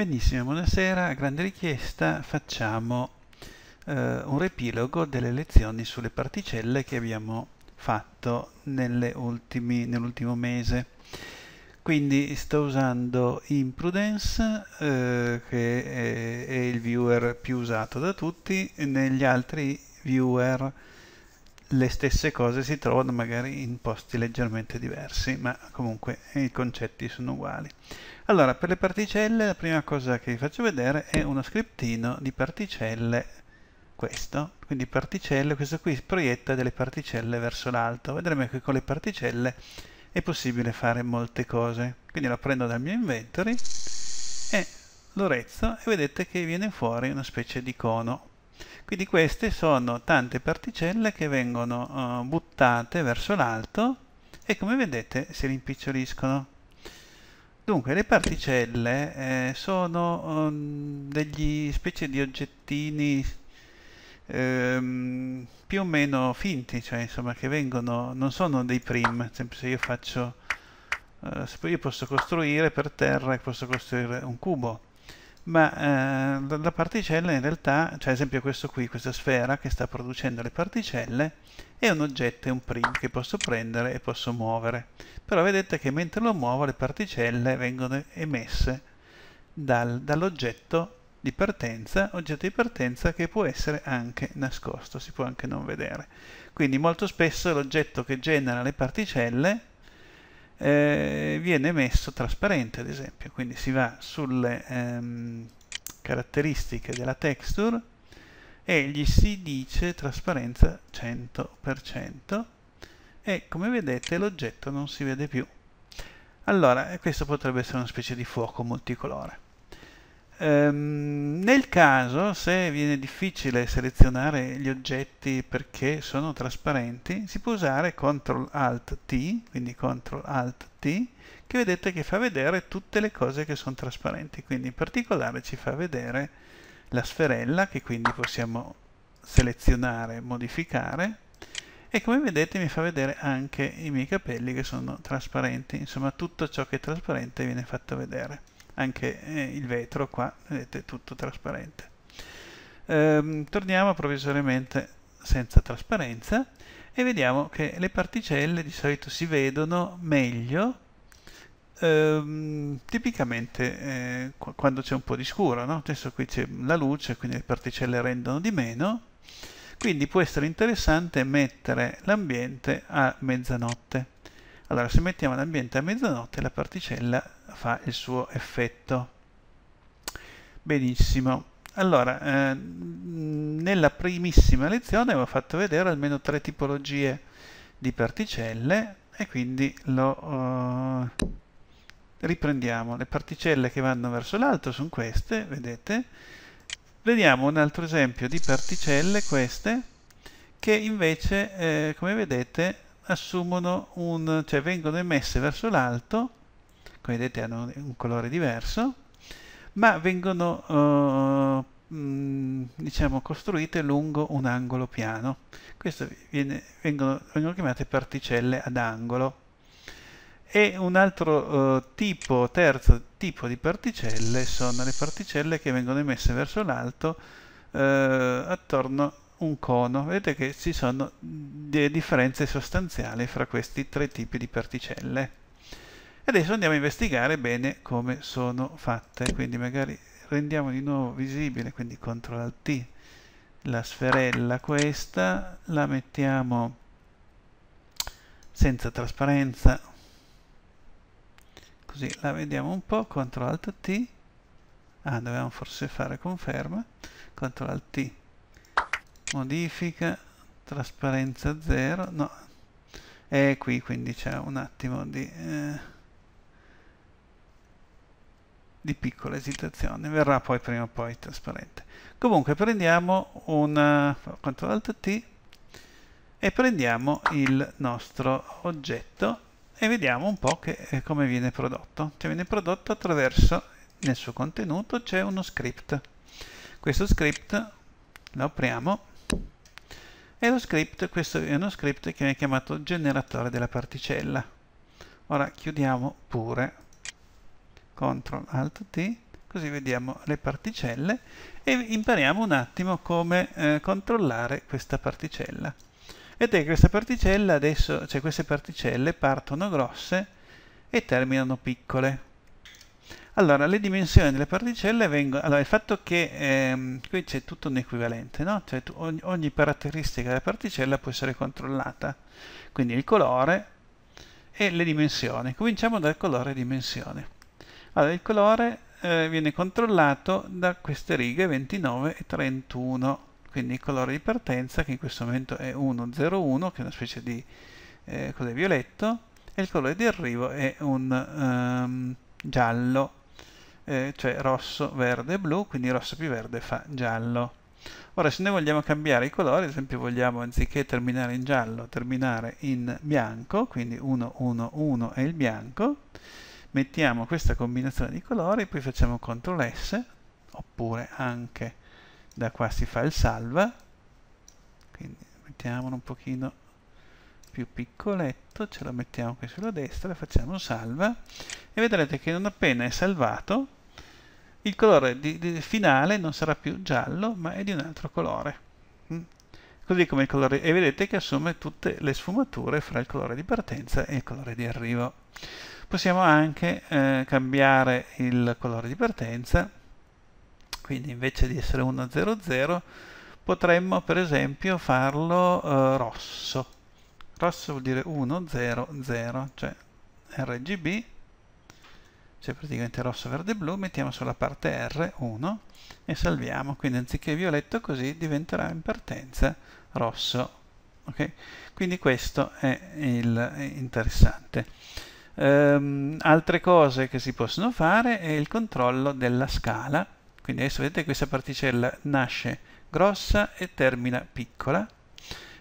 Benissimo, buonasera, grande richiesta facciamo eh, un riepilogo delle lezioni sulle particelle che abbiamo fatto nell'ultimo mese. Quindi sto usando Imprudence, eh, che è, è, il viewer più usato da tutti, e negli altri viewer le stesse cose si trovano magari in posti leggermente diversi, ma comunque i concetti sono uguali. Allora, per le particelle la prima cosa che vi faccio vedere è uno scriptino di particelle, questo, quindi particelle, questo qui proietta delle particelle verso l'alto. Vedremo che con le particelle è possibile fare molte cose. Quindi la prendo dal mio inventory e l'orezzo e vedete che viene fuori una specie di cono quindi queste sono tante particelle che vengono uh, buttate verso l'alto e come vedete si rimpiccioliscono. Dunque le particelle eh, sono um, degli specie di oggettini ehm, più o meno finti, cioè insomma che vengono, non sono dei prim, ad esempio se io faccio, eh, se io posso costruire per terra posso costruire un cubo, ma eh, la particella in realtà, cioè ad esempio questo qui, questa sfera che sta producendo le particelle, è un oggetto, è un print che posso prendere e posso muovere. Però vedete che mentre lo muovo le particelle vengono emesse dal, dall'oggetto di partenza, oggetto di partenza che può essere anche nascosto, si può anche non vedere. Quindi molto spesso l'oggetto che genera le particelle eh, viene messo trasparente ad esempio quindi si va sulle ehm, caratteristiche della texture e gli si dice trasparenza 100% e come vedete l'oggetto non si vede più allora questo potrebbe essere una specie di fuoco multicolore Ehm, nel caso, se viene difficile selezionare gli oggetti perché sono trasparenti, si può usare Ctrl-Alt-T, quindi Ctrl-Alt-T, che vedete che fa vedere tutte le cose che sono trasparenti. Quindi in particolare ci fa vedere la sferella, che quindi possiamo selezionare, e modificare, e come vedete mi fa vedere anche i miei capelli che sono trasparenti insomma tutto ciò che è trasparente viene fatto vedere anche eh, il vetro qua, vedete, tutto trasparente. Ehm, torniamo provvisoriamente senza trasparenza e vediamo che le particelle di solito si vedono meglio ehm, tipicamente eh, quando c'è un po' di scuro, no? adesso qui c'è la luce quindi le particelle rendono di meno, quindi può essere interessante mettere l'ambiente a mezzanotte. Allora, se mettiamo l'ambiente a mezzanotte, la particella fa il suo effetto. Benissimo. Allora, eh, nella primissima lezione ho fatto vedere almeno tre tipologie di particelle e quindi lo eh, riprendiamo. Le particelle che vanno verso l'alto sono queste, vedete? Vediamo un altro esempio di particelle, queste, che invece, eh, come vedete, assumono un, cioè vengono emesse verso l'alto, come vedete hanno un colore diverso, ma vengono eh, mm, diciamo costruite lungo un angolo piano. Queste vengono, vengono, chiamate particelle ad angolo. E un altro eh, tipo, terzo tipo di particelle sono le particelle che vengono emesse verso l'alto eh, attorno un cono. Vedete che ci sono delle differenze sostanziali fra questi tre tipi di particelle. Adesso andiamo a investigare bene come sono fatte, quindi magari rendiamo di nuovo visibile, quindi CTRL T, la sferella questa, la mettiamo senza trasparenza, così la vediamo un po', CTRL T, ah dobbiamo forse fare conferma, CTRL T, modifica, trasparenza 0, no, è qui quindi c'è un attimo di, eh, di piccola esitazione, verrà poi prima o poi trasparente. Comunque prendiamo un CTRL T e prendiamo il nostro oggetto e vediamo un po' che, eh, come viene prodotto. Cioè viene prodotto attraverso nel suo contenuto c'è uno script. Questo script lo apriamo e lo script, questo è uno script che viene chiamato generatore della particella. Ora chiudiamo pure, CTRL ALT T, così vediamo le particelle e impariamo un attimo come eh, controllare questa particella. Vedete che questa particella adesso, cioè queste particelle partono grosse e terminano piccole, allora, le dimensioni delle particelle vengono... Allora, il fatto che ehm, qui c'è tutto un equivalente, no? Cioè tu, ogni, ogni, caratteristica della particella può essere controllata. Quindi il colore e le dimensioni. Cominciamo dal colore e dimensione. Allora, il colore eh, viene controllato da queste righe 29 e 31. Quindi il colore di partenza, che in questo momento è 101, che è una specie di eh, violetto, e il colore di arrivo è un ehm, giallo eh, cioè rosso, verde e blu, quindi rosso più verde fa giallo. Ora se noi vogliamo cambiare i colori, ad esempio vogliamo anziché terminare in giallo, terminare in bianco, quindi 1, 1, 1 è il bianco, mettiamo questa combinazione di colori, poi facciamo CTRL S, oppure anche da qua si fa il salva, quindi mettiamolo un pochino più piccoletto, ce lo mettiamo qui sulla destra, facciamo salva e vedrete che non appena è salvato il colore di, di finale non sarà più giallo ma è di un altro colore mm. così come il colore e vedete che assume tutte le sfumature fra il colore di partenza e il colore di arrivo possiamo anche eh, cambiare il colore di partenza quindi invece di essere 100 potremmo per esempio farlo eh, rosso rosso vuol dire 100 cioè RGB cioè praticamente rosso, verde, blu, mettiamo sulla parte R 1 e salviamo, quindi anziché violetto così diventerà in partenza rosso. Okay? Quindi questo è il interessante. Um, altre cose che si possono fare è il controllo della scala, quindi adesso vedete che questa particella nasce grossa e termina piccola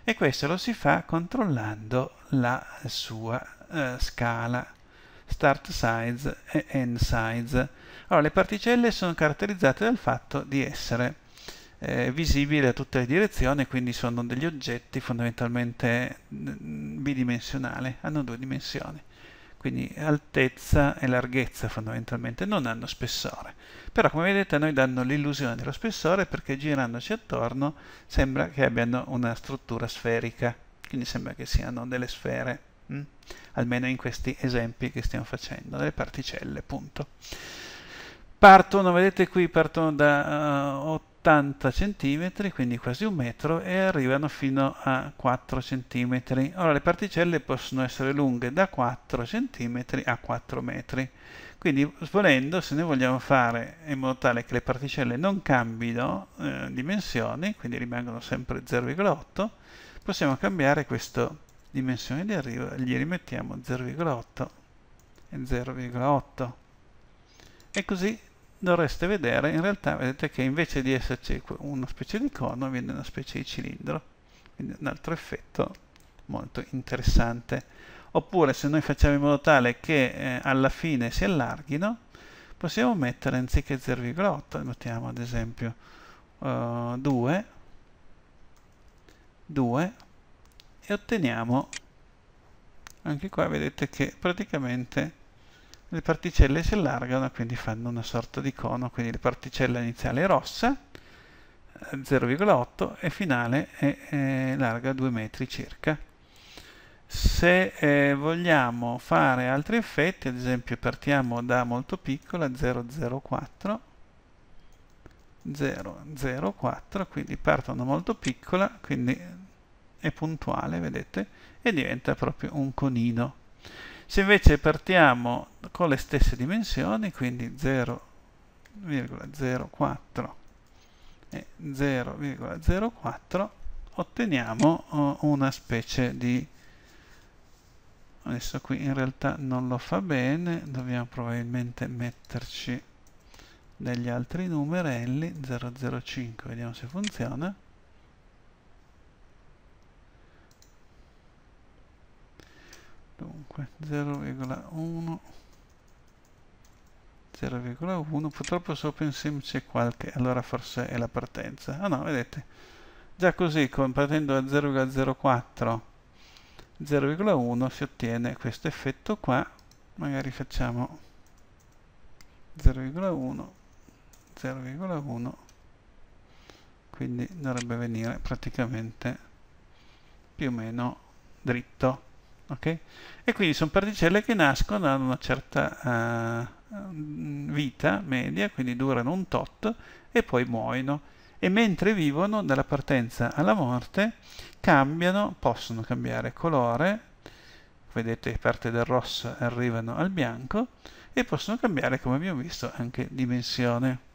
e questo lo si fa controllando la sua eh, scala start size e end size. Allora, le particelle sono caratterizzate dal fatto di essere eh, visibili a tutte le direzioni, quindi sono degli oggetti fondamentalmente mm, bidimensionali, hanno due dimensioni, quindi altezza e larghezza fondamentalmente, non hanno spessore. Però come vedete a noi danno l'illusione dello spessore perché girandoci attorno sembra che abbiano una struttura sferica, quindi sembra che siano delle sfere. Hm? almeno in questi esempi che stiamo facendo, delle particelle, punto. Partono, vedete qui, partono da uh, 80 cm, quindi quasi un metro, e arrivano fino a 4 cm. Ora, le particelle possono essere lunghe da 4 cm a 4 metri. Quindi, volendo, se noi vogliamo fare in modo tale che le particelle non cambino eh, dimensioni, quindi rimangono sempre 0,8, possiamo cambiare questo dimensioni di arrivo gli rimettiamo 0,8 e 0,8 e così dovreste vedere in realtà vedete che invece di esserci una specie di cono viene una specie di cilindro quindi un altro effetto molto interessante oppure se noi facciamo in modo tale che eh, alla fine si allarghino possiamo mettere anziché 0,8 mettiamo ad esempio uh, 2 2 e otteniamo anche qua vedete che praticamente le particelle si allargano e quindi fanno una sorta di cono quindi la particella iniziale è rossa 0,8 e finale è, è larga 2 metri circa se eh, vogliamo fare altri effetti ad esempio partiamo da molto piccola 004 004 quindi partono da molto piccola quindi è puntuale, vedete, e diventa proprio un conino. Se invece partiamo con le stesse dimensioni, quindi 0,04 e 0,04, otteniamo oh, una specie di... Adesso qui in realtà non lo fa bene, dobbiamo probabilmente metterci degli altri numerelli, 005, vediamo se funziona. dunque 0,1 0,1 purtroppo sopra in SopenSim c'è qualche allora forse è la partenza ah no vedete già così partendo da 0,04 0,1 si ottiene questo effetto qua magari facciamo 0,1 0,1 quindi dovrebbe venire praticamente più o meno dritto Okay? E quindi sono particelle che nascono, hanno una certa uh, vita media, quindi durano un tot e poi muoiono. E mentre vivono, dalla partenza alla morte, cambiano, possono cambiare colore, vedete parte del rosso arrivano al bianco, e possono cambiare, come abbiamo visto, anche dimensione.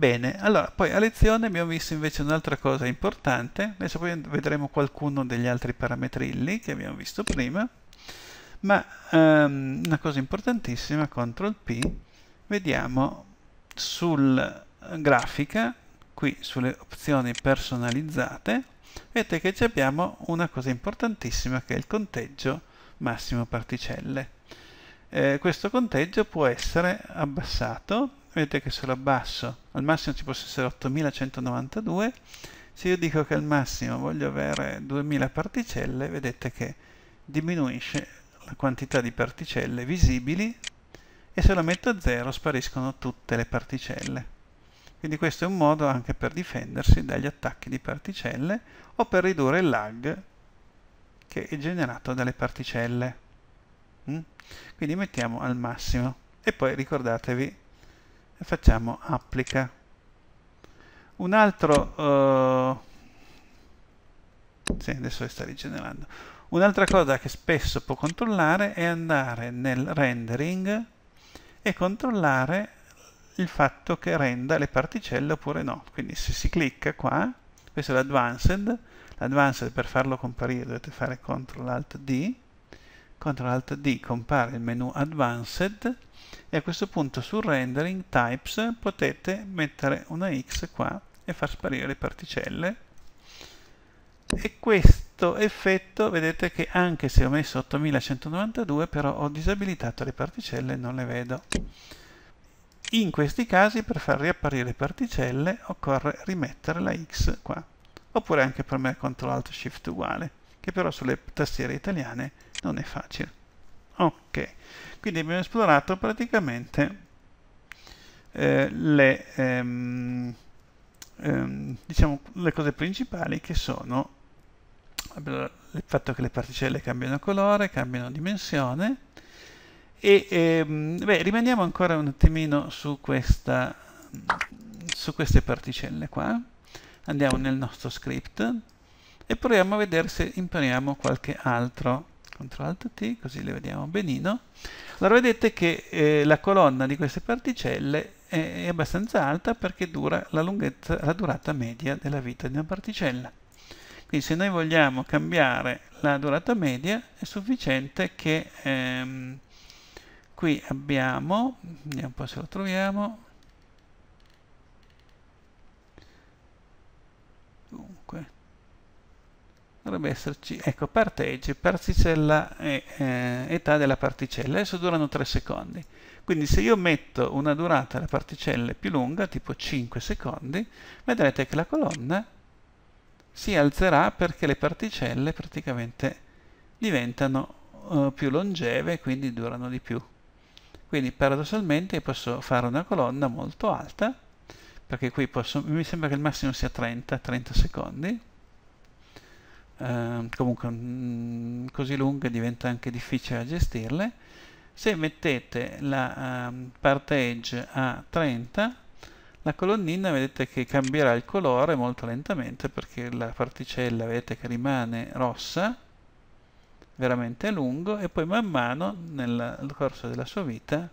Bene, allora poi a lezione abbiamo visto invece un'altra cosa importante, adesso poi vedremo qualcuno degli altri parametrilli che abbiamo visto prima, ma um, una cosa importantissima, CTRL P, vediamo sul eh, grafica, qui sulle opzioni personalizzate, vedete che abbiamo una cosa importantissima che è il conteggio massimo particelle. Eh, questo conteggio può essere abbassato vedete che se lo abbasso al massimo ci possa essere 8192 se io dico che al massimo voglio avere 2000 particelle vedete che diminuisce la quantità di particelle visibili e se lo metto a zero spariscono tutte le particelle quindi questo è un modo anche per difendersi dagli attacchi di particelle o per ridurre il lag che è generato dalle particelle mm? quindi mettiamo al massimo e poi ricordatevi e facciamo applica. Un altro... Uh, sì, adesso sta rigenerando. Un'altra cosa che spesso può controllare è andare nel rendering e controllare il fatto che renda le particelle oppure no. Quindi se si clicca qua, questo è l'advanced, l'advanced per farlo comparire dovete fare CTRL ALT D, ctrl d compare il menu Advanced e a questo punto su rendering Types potete mettere una X qua e far sparire le particelle e questo effetto vedete che anche se ho messo 8192 però ho disabilitato le particelle e non le vedo. In questi casi per far riapparire le particelle occorre rimettere la X qua, oppure anche per me Ctrl Shift uguale, che però sulle tastiere italiane non è facile. Ok, quindi abbiamo esplorato praticamente eh, le, ehm, ehm, diciamo, le cose principali che sono il fatto che le particelle cambiano colore, cambiano dimensione e ehm, beh, rimaniamo ancora un attimino su, questa, su queste particelle qua andiamo nel nostro script e proviamo a vedere se impariamo qualche altro CTRL ALT T, così le vediamo benino. Allora vedete che eh, la colonna di queste particelle è, è abbastanza alta perché dura la, lunghezza, la durata media della vita di una particella. Quindi se noi vogliamo cambiare la durata media è sufficiente che ehm, qui abbiamo, vediamo un po' se lo troviamo, dunque dovrebbe esserci, ecco, part particella e eh, età della particella, adesso durano 3 secondi. Quindi se io metto una durata alla particella più lunga, tipo 5 secondi, vedrete che la colonna si alzerà perché le particelle praticamente diventano eh, più longeve e quindi durano di più. Quindi paradossalmente posso fare una colonna molto alta, perché qui posso, mi sembra che il massimo sia 30, 30 secondi, Ehm, comunque mh, mm, così lunghe diventa anche difficile da gestirle se mettete la uh, parte edge a 30 la colonnina vedete che cambierà il colore molto lentamente perché la particella vedete che rimane rossa veramente a lungo e poi man mano nel corso della sua vita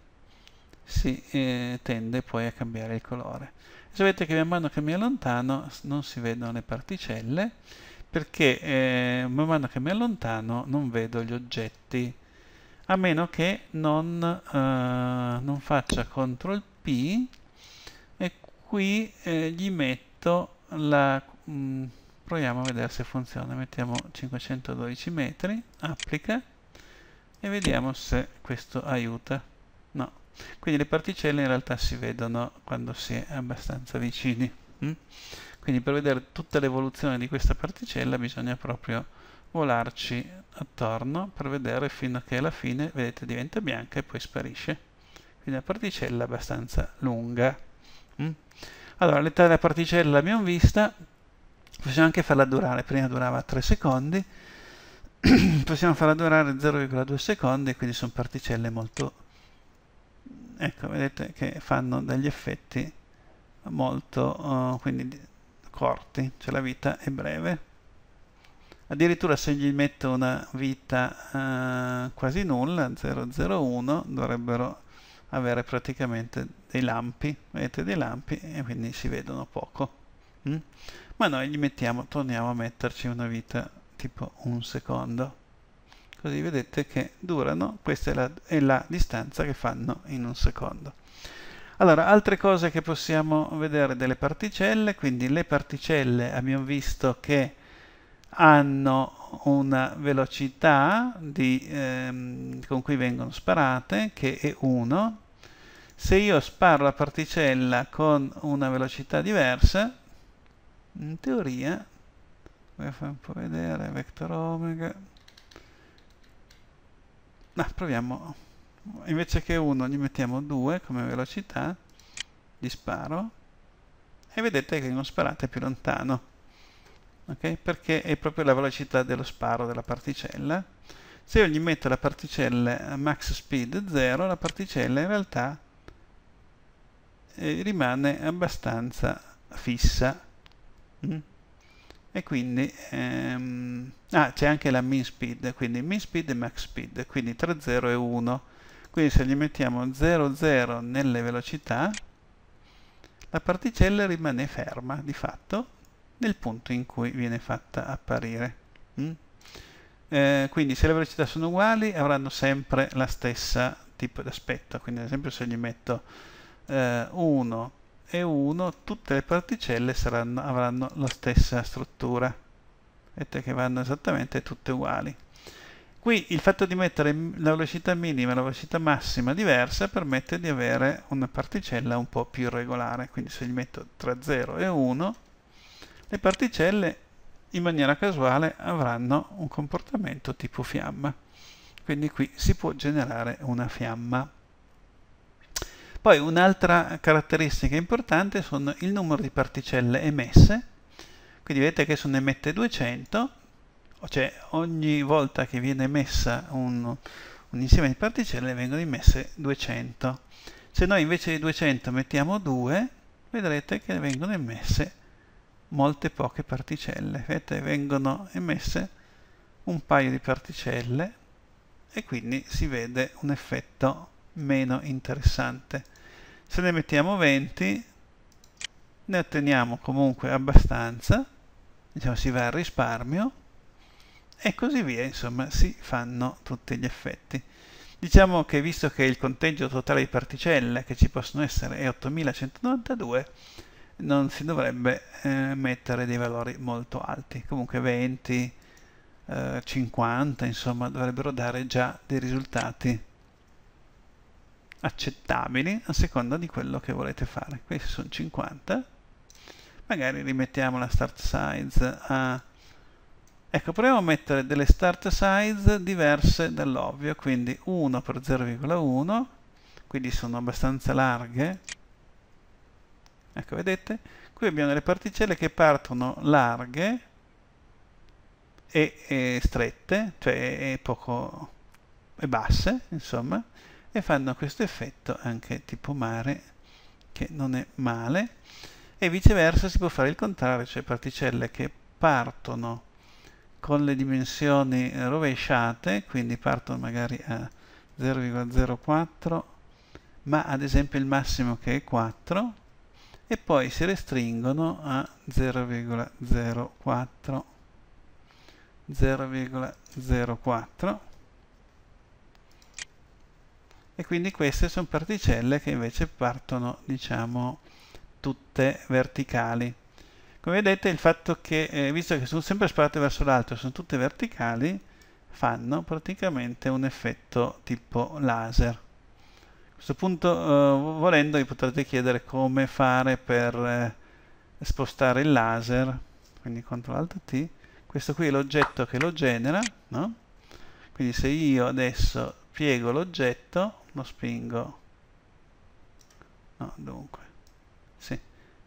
si eh, tende poi a cambiare il colore. Se vedete che man mano che mi allontano non si vedono le particelle perché eh, man mano che mi allontano non vedo gli oggetti a meno che non, eh, non faccia CTRL P e qui eh, gli metto la mh, mm, proviamo a vedere se funziona mettiamo 512 metri applica e vediamo se questo aiuta no quindi le particelle in realtà si vedono quando si è abbastanza vicini mm? Quindi per vedere tutta l'evoluzione di questa particella bisogna proprio volarci attorno per vedere fino a che alla fine, vedete, diventa bianca e poi sparisce. Quindi una particella abbastanza lunga. Mm? Allora, l'età della particella l'abbiamo vista, possiamo anche farla durare, prima durava 3 secondi, possiamo farla durare 0,2 secondi, quindi sono particelle molto... ecco, vedete che fanno degli effetti molto... Uh, quindi corti, cioè la vita è breve. Addirittura se gli metto una vita eh, quasi nulla, 001, dovrebbero avere praticamente dei lampi, vedete dei lampi e quindi si vedono poco. Mm? Ma noi gli mettiamo, torniamo a metterci una vita tipo un secondo. Così vedete che durano, questa è la, è la distanza che fanno in un secondo. Allora, altre cose che possiamo vedere delle particelle, quindi le particelle abbiamo visto che hanno una velocità di, ehm, con cui vengono sparate che è 1. Se io sparo la particella con una velocità diversa, in teoria, voglio fare un po' vedere, vector omega, no, proviamo invece che 1 gli mettiamo 2 come velocità di sparo e vedete che non sparate più lontano okay? perché è proprio la velocità dello sparo della particella se io gli metto la particella a max speed 0 la particella in realtà eh, rimane abbastanza fissa mm? e quindi ehm, ah, c'è anche la min speed quindi min speed e max speed quindi tra 0 e 1 quindi se gli mettiamo 0,0 nelle velocità, la particella rimane ferma di fatto nel punto in cui viene fatta apparire. Mm? Eh, quindi se le velocità sono uguali avranno sempre la stessa tipo di aspetto. Quindi ad esempio se gli metto eh, 1 e 1, tutte le particelle saranno, avranno la stessa struttura. Vedete che vanno esattamente tutte uguali. Qui il fatto di mettere la velocità minima e la velocità massima diversa permette di avere una particella un po' più irregolare, quindi se gli metto tra 0 e 1, le particelle in maniera casuale avranno un comportamento tipo fiamma. Quindi qui si può generare una fiamma. Poi un'altra caratteristica importante sono il numero di particelle emesse, quindi vedete che se ne emette 200, cioè ogni volta che viene messa un, un insieme di particelle vengono immesse 200 se noi invece di 200 mettiamo 2 vedrete che vengono emesse molte poche particelle vedete vengono emesse un paio di particelle e quindi si vede un effetto meno interessante se ne mettiamo 20 ne otteniamo comunque abbastanza diciamo si va al risparmio e così via, insomma si fanno tutti gli effetti. Diciamo che visto che il conteggio totale di particelle che ci possono essere è 8192, non si dovrebbe eh, mettere dei valori molto alti, comunque 20, eh, 50, insomma dovrebbero dare già dei risultati accettabili a seconda di quello che volete fare. Questi sono 50, magari rimettiamo la start size a Ecco, proviamo a mettere delle start size diverse dall'ovvio, quindi 1 per 0,1, quindi sono abbastanza larghe. Ecco, vedete? Qui abbiamo delle particelle che partono larghe e, e strette, cioè e poco e basse, insomma, e fanno questo effetto anche tipo mare, che non è male. E viceversa si può fare il contrario, cioè particelle che partono con le dimensioni rovesciate, quindi partono magari a 0,04, ma ad esempio il massimo che è 4, e poi si restringono a 0,04, 0,04, e quindi queste sono particelle che invece partono, diciamo, tutte verticali come vedete il fatto che eh, visto che sono sempre sparate verso l'alto sono tutte verticali fanno praticamente un effetto tipo laser a questo punto eh, volendo vi potrete chiedere come fare per eh, spostare il laser quindi CTRL ALT T questo qui è l'oggetto che lo genera no? quindi se io adesso piego l'oggetto lo spingo no dunque sì.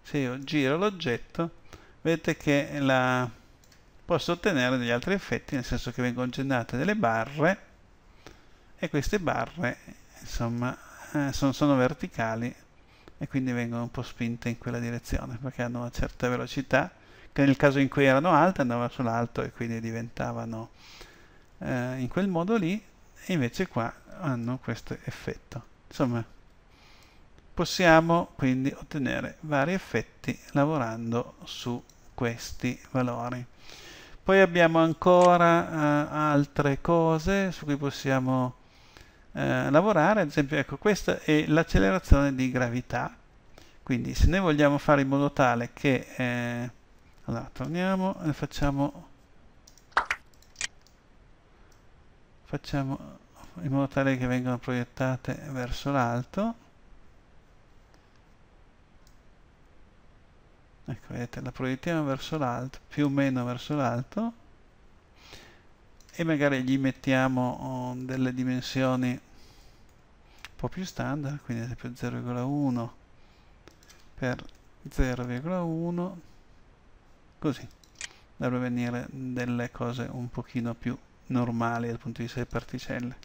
se io giro l'oggetto vedete che la posso ottenere degli altri effetti, nel senso che vengono generate delle barre e queste barre insomma eh, sono, sono verticali e quindi vengono un po' spinte in quella direzione perché hanno una certa velocità che nel caso in cui erano alte andava sull'alto e quindi diventavano eh, in quel modo lì e invece qua hanno questo effetto insomma Possiamo quindi ottenere vari effetti lavorando su questi valori. Poi abbiamo ancora eh, altre cose su cui possiamo eh, lavorare, ad esempio ecco questa è l'accelerazione di gravità, quindi se noi vogliamo fare in modo tale che, eh, allora torniamo e facciamo, facciamo in modo tale che vengano proiettate verso l'alto, ecco vedete la proiettiamo verso l'alto più o meno verso l'alto e magari gli mettiamo oh, delle dimensioni un po' più standard quindi ad esempio 0,1 per 0,1 così dovrebbero venire delle cose un pochino più normali dal punto di vista delle particelle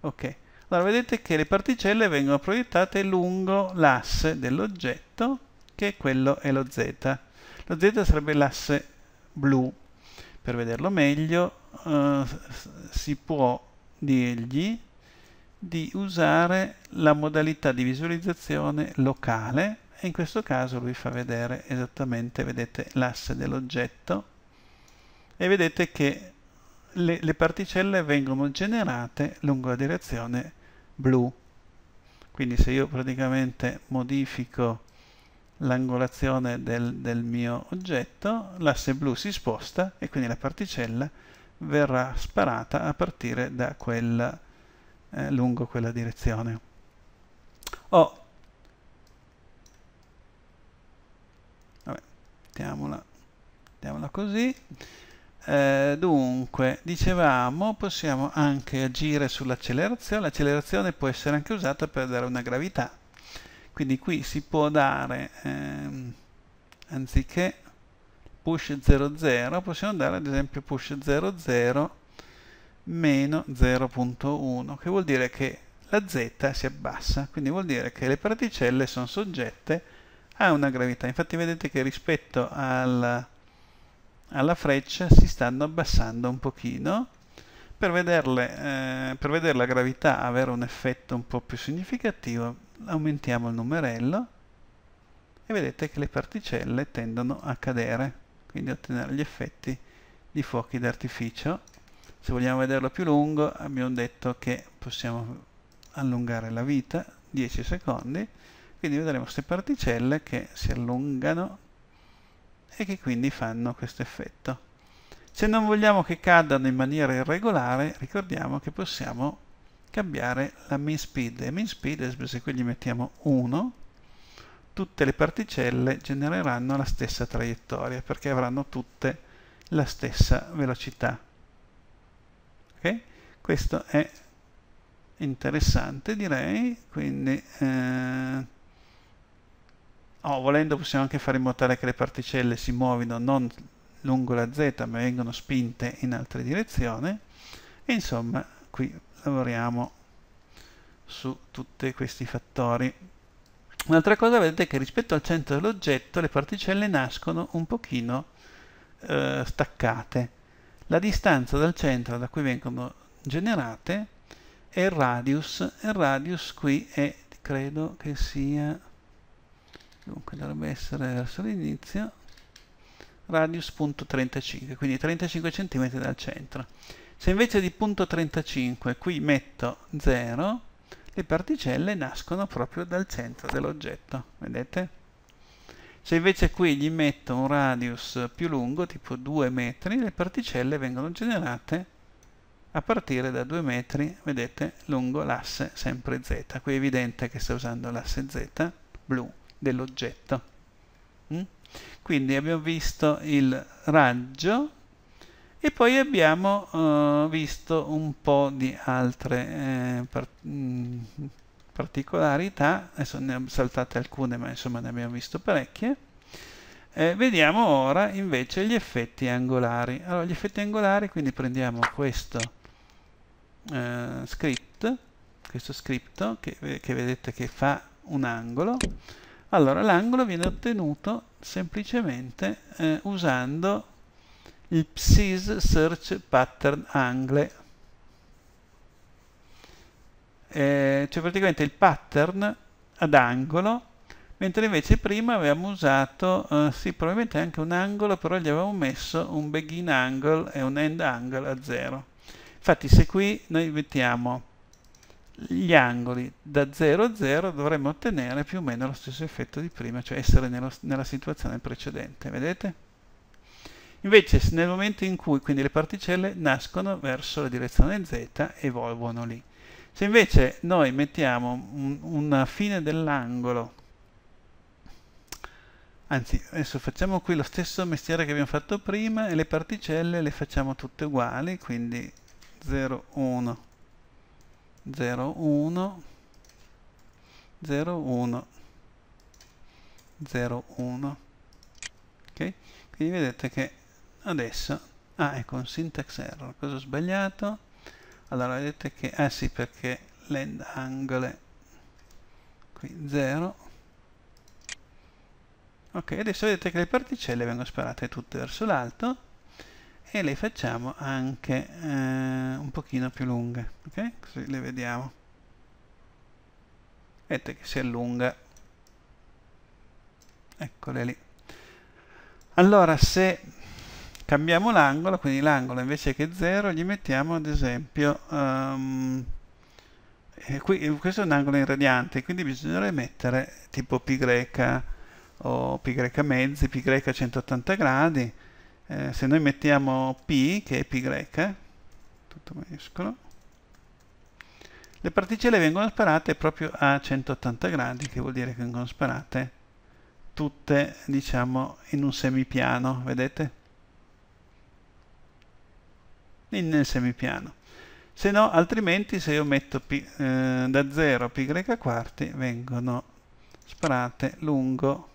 ok allora vedete che le particelle vengono proiettate lungo l'asse dell'oggetto che quello è lo z. Lo z sarebbe l'asse blu. Per vederlo meglio eh, si può dirgli di usare la modalità di visualizzazione locale e in questo caso lui fa vedere esattamente, vedete, l'asse dell'oggetto e vedete che le, le, particelle vengono generate lungo la direzione blu. Quindi se io praticamente modifico l'angolazione del, del mio oggetto, l'asse blu si sposta e quindi la particella verrà sparata a partire da quella, eh, lungo quella direzione. Ho Vabbè, mettiamola, mettiamola così. Eh, dunque, dicevamo, possiamo anche agire sull'accelerazione. L'accelerazione può essere anche usata per dare una gravità quindi qui si può dare ehm, anziché push 00 possiamo dare ad esempio push 00 meno 0.1 che vuol dire che la z si abbassa quindi vuol dire che le particelle sono soggette a una gravità infatti vedete che rispetto al, alla freccia si stanno abbassando un pochino per, vederle, eh, per vedere la gravità avere un effetto un po' più significativo aumentiamo il numerello e vedete che le particelle tendono a cadere, quindi a ottenere gli effetti di fuochi d'artificio. Se vogliamo vederlo più lungo abbiamo detto che possiamo allungare la vita 10 secondi, quindi vedremo queste particelle che si allungano e che quindi fanno questo effetto. Se non vogliamo che cadano in maniera irregolare, ricordiamo che possiamo cambiare la mean speed. E mean speed, se qui gli mettiamo 1, tutte le particelle genereranno la stessa traiettoria, perché avranno tutte la stessa velocità. Okay? Questo è interessante, direi, quindi... Eh, Oh, volendo possiamo anche fare in modo tale che le particelle si muovino non lungo la z ma vengono spinte in altre direzioni e insomma qui lavoriamo su tutti questi fattori un'altra cosa vedete che rispetto al centro dell'oggetto le particelle nascono un pochino eh, staccate la distanza dal centro da cui vengono generate è il radius e il radius qui è credo che sia dunque dovrebbe essere verso l'inizio radius.35 quindi 35 cm dal centro se invece di punto 35 qui metto 0, le particelle nascono proprio dal centro dell'oggetto, vedete? Se invece qui gli metto un radius più lungo, tipo 2 metri, le particelle vengono generate a partire da 2 metri, vedete, lungo l'asse sempre z. Qui è evidente che sto usando l'asse z blu dell'oggetto. Mm? Quindi abbiamo visto il raggio e poi abbiamo eh, visto un po' di altre eh, par mm, particolarità, adesso ne ho saltate alcune ma insomma ne abbiamo visto parecchie. Eh, vediamo ora invece gli effetti angolari. Allora, gli effetti angolari, quindi prendiamo questo eh, script, questo script che, che vedete che fa un angolo. Allora, l'angolo viene ottenuto semplicemente eh, usando il PSIS Search Pattern Angle. Eh, cioè praticamente il pattern ad angolo, mentre invece prima avevamo usato, eh, sì probabilmente anche un angolo, però gli avevamo messo un begin angle e un end angle a 0. Infatti se qui noi mettiamo gli angoli da 0 a 0 dovremmo ottenere più o meno lo stesso effetto di prima, cioè essere nello, nella situazione precedente, vedete? Invece nel momento in cui quindi le particelle nascono verso la direzione z e evolvono lì. Se invece noi mettiamo un, una fine dell'angolo, anzi adesso facciamo qui lo stesso mestiere che abbiamo fatto prima e le particelle le facciamo tutte uguali, quindi 0, 1, 0, 1, 0, 1, 0, 1. Ok? Quindi vedete che adesso ah ecco un syntax error cosa ho sbagliato allora vedete che ah sì perché l'end angle qui 0 ok adesso vedete che le particelle vengono sparate tutte verso l'alto e le facciamo anche eh, un pochino più lunghe ok così le vediamo vedete che si allunga eccole lì allora se cambiamo l'angolo, quindi l'angolo invece che 0 gli mettiamo ad esempio, um, qui, eh, questo è un angolo irradiante, quindi bisognerebbe mettere tipo π o π mezzi, π 180 gradi, eh, se noi mettiamo p che è π, tutto maiuscolo, le particelle vengono sparate proprio a 180 gradi, che vuol dire che vengono sparate tutte diciamo in un semipiano, vedete? nel semipiano. Se no, altrimenti se io metto pi, eh, da 0 π quarti vengono sparate lungo,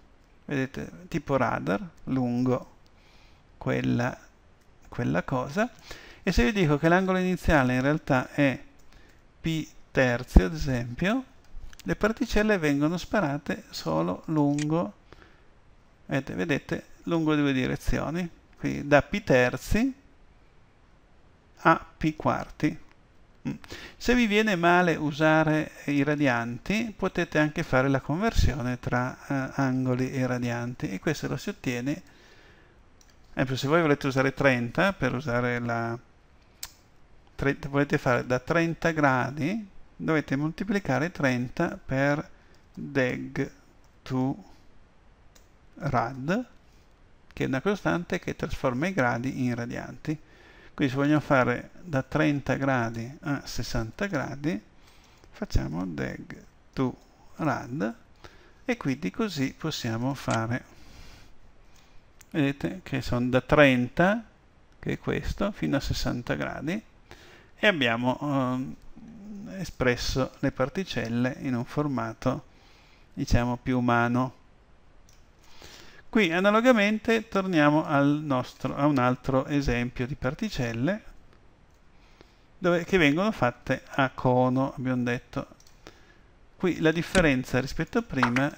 vedete, tipo radar, lungo quella, quella cosa. E se io dico che l'angolo iniziale in realtà è π terzi, ad esempio, le particelle vengono sparate solo lungo, vedete, vedete lungo due direzioni, quindi da π terzi a p quarti. Mm. Se vi viene male usare i radianti, potete anche fare la conversione tra eh, angoli e radianti e questo lo si ottiene, esempio, se voi volete usare 30 per usare la 30, volete fare da 30 gradi, dovete moltiplicare 30 per deg to rad, che è una costante che trasforma i gradi in radianti quindi se vogliamo fare da 30 gradi a 60 gradi facciamo deg to rad e quindi così possiamo fare vedete che sono da 30 che è questo fino a 60 gradi e abbiamo eh, espresso le particelle in un formato diciamo più umano Qui analogamente torniamo nostro, a un altro esempio di particelle dove, che vengono fatte a cono, abbiamo detto. Qui la differenza rispetto a prima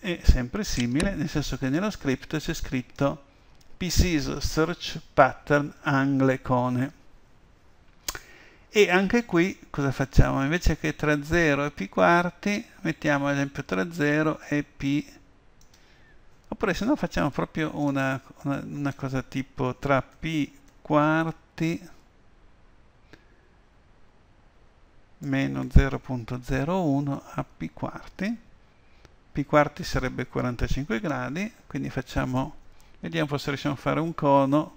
è sempre simile, nel senso che nello script c'è scritto PC's Search Pattern Angle Cone. E anche qui cosa facciamo? Invece che tra 0 e pi quarti, mettiamo ad esempio tra 0 e p oppure se no facciamo proprio una, una, una cosa tipo tra p quarti meno 0.01 a p quarti p quarti sarebbe 45 gradi quindi facciamo vediamo se riusciamo a fare un cono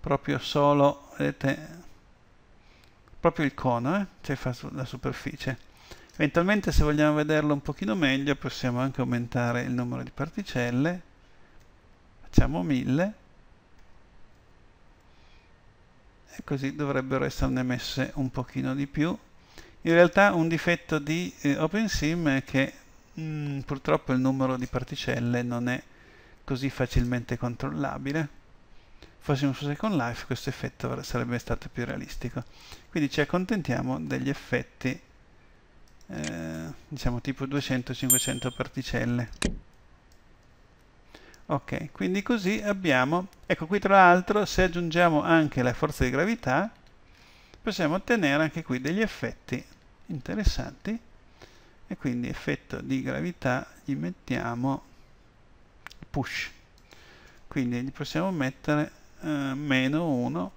proprio solo vedete proprio il cono eh? cioè fa la superficie Eventualmente se vogliamo vederlo un pochino meglio possiamo anche aumentare il numero di particelle. Facciamo 1000. E così dovrebbero esserne messe un pochino di più. In realtà un difetto di eh, OpenSim è che mh, mm, purtroppo il numero di particelle non è così facilmente controllabile fossimo su Second Life questo effetto sarebbe stato più realistico. Quindi ci accontentiamo degli effetti eh, diciamo tipo 200-500 particelle ok quindi così abbiamo ecco qui tra l'altro se aggiungiamo anche la forza di gravità possiamo ottenere anche qui degli effetti interessanti e quindi effetto di gravità gli mettiamo push quindi gli possiamo mettere eh, meno 1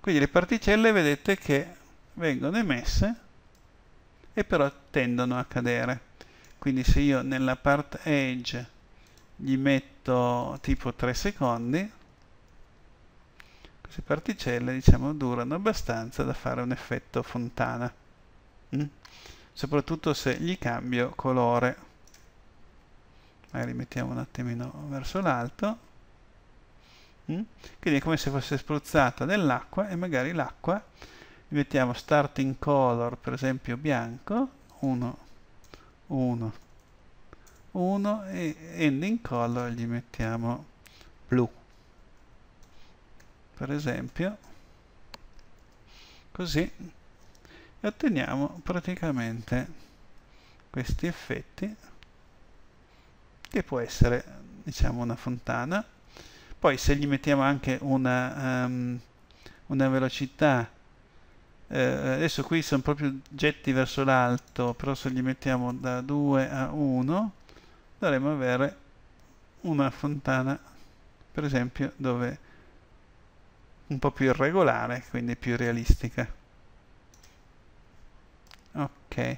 quindi le particelle vedete che vengono emesse e però tendono a cadere. Quindi se io nella part edge gli metto tipo 3 secondi, queste particelle diciamo durano abbastanza da fare un effetto fontana. Mm? Soprattutto se gli cambio colore. Magari mettiamo un attimino verso l'alto. Mm? Quindi è come se fosse spruzzata dell'acqua e magari l'acqua li mettiamo starting color per esempio bianco 1 1 1 e ending color gli mettiamo blu per esempio così e otteniamo praticamente questi effetti che può essere diciamo una fontana poi se gli mettiamo anche una, um, una velocità eh, adesso qui sono proprio getti verso l'alto però se li mettiamo da 2 a 1 dovremmo avere una fontana per esempio dove un po' più irregolare quindi più realistica ok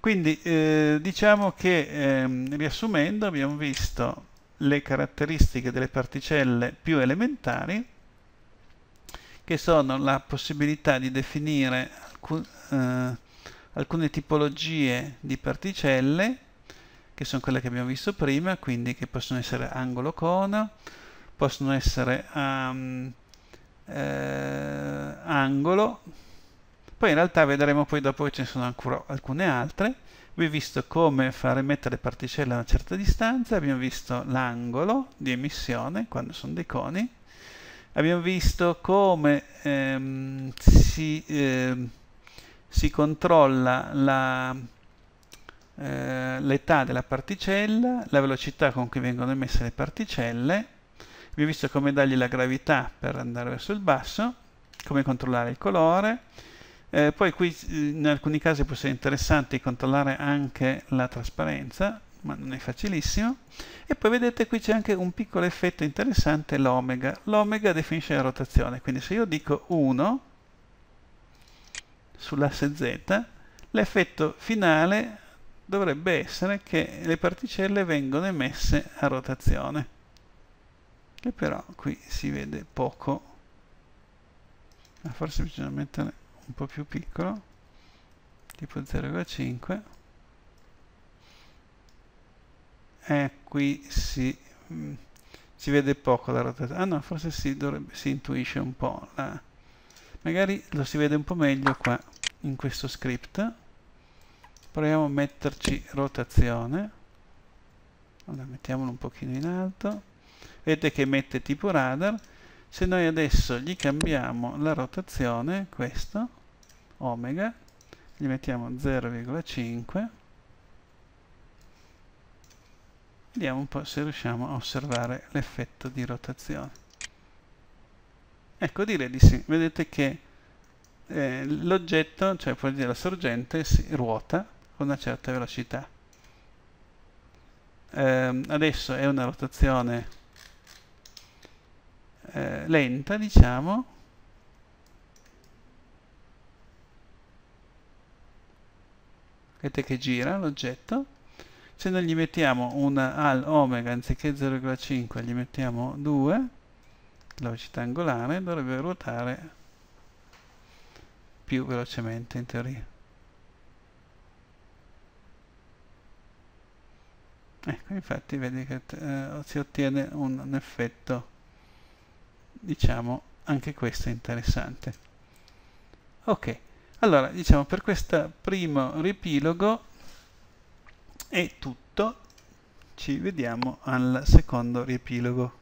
quindi eh, diciamo che eh, riassumendo abbiamo visto le caratteristiche delle particelle più elementari che sono la possibilità di definire alcun, eh, alcune tipologie di particelle che sono quelle che abbiamo visto prima, quindi che possono essere angolo cono, possono essere um, eh, angolo, poi in realtà vedremo poi dopo che ce ne sono ancora alcune altre, abbiamo visto come fare mettere particelle a una certa distanza, abbiamo visto l'angolo di emissione quando sono dei coni, abbiamo visto come ehm, si, eh, si, controlla eh, l'età eh, della particella, la velocità con cui vengono emesse le particelle, abbiamo visto come dargli la gravità per andare verso il basso, come controllare il colore, eh, poi qui in alcuni casi può essere interessante controllare anche la trasparenza, ma non è facilissimo. E poi vedete qui c'è anche un piccolo effetto interessante, l'omega. L'omega definisce la rotazione, quindi se io dico 1 sull'asse z, l'effetto finale dovrebbe essere che le particelle vengono emesse a rotazione, che però qui si vede poco. Ma forse bisogna mettere un po' più piccolo, tipo 0,5 eh, qui si, mm, si vede poco la rotazione ah no forse si, dovrebbe, si intuisce un po' la... magari lo si vede un po' meglio qua in questo script proviamo a metterci rotazione allora, mettiamolo un pochino in alto vedete che mette tipo radar se noi adesso gli cambiamo la rotazione questo omega gli mettiamo 0,5 vediamo un po' se riusciamo a osservare l'effetto di rotazione ecco direi di sì vedete che eh, l'oggetto cioè vuol dire la sorgente si ruota con una certa velocità eh, adesso è una rotazione eh, lenta diciamo vedete che gira l'oggetto se noi gli mettiamo un al omega anziché 0,5 gli mettiamo 2 la velocità angolare dovrebbe ruotare più velocemente in teoria ecco infatti vedi che eh, si ottiene un, un effetto diciamo anche questo è interessante ok allora diciamo per questo primo riepilogo è tutto, ci vediamo al secondo riepilogo.